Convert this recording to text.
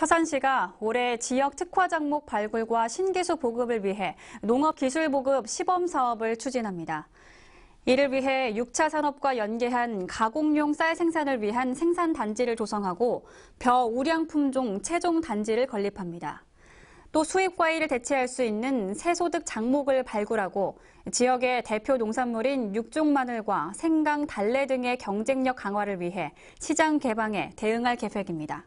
서산시가 올해 지역 특화 작목 발굴과 신기술 보급을 위해 농업기술 보급 시범 사업을 추진합니다. 이를 위해 6차 산업과 연계한 가공용 쌀 생산을 위한 생산 단지를 조성하고 벼 우량 품종 최종 단지를 건립합니다. 또 수입 과일을 대체할 수 있는 새소득 작목을 발굴하고 지역의 대표 농산물인 육종 마늘과 생강, 달래 등의 경쟁력 강화를 위해 시장 개방에 대응할 계획입니다.